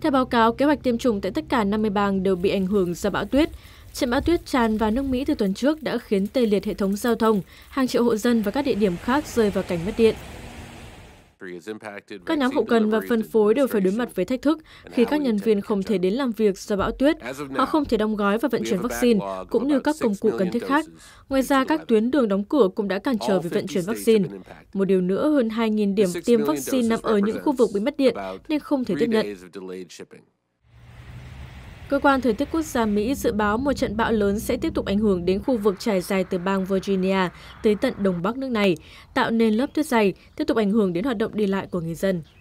Theo báo cáo, kế hoạch tiêm chủng tại tất cả 50 bang đều bị ảnh hưởng do bão tuyết. Trận bão tuyết tràn vào nước Mỹ từ tuần trước đã khiến tê liệt hệ thống giao thông, hàng triệu hộ dân và các địa điểm khác rơi vào cảnh mất điện. Các nhóm hậu cần và phân phối đều phải đối mặt với thách thức khi các nhân viên không thể đến làm việc do bão tuyết, họ không thể đóng gói và vận chuyển vaccine, cũng như các công cụ cần thiết khác. Ngoài ra, các tuyến đường đóng cửa cũng đã cản trở về vận chuyển vaccine. Một điều nữa, hơn 2.000 điểm tiêm vaccine nằm ở những khu vực bị mất điện nên không thể tiếp nhận. Cơ quan Thời tiết Quốc gia Mỹ dự báo một trận bão lớn sẽ tiếp tục ảnh hưởng đến khu vực trải dài từ bang Virginia tới tận Đông Bắc nước này, tạo nên lớp tuyết dày, tiếp tục ảnh hưởng đến hoạt động đi lại của người dân.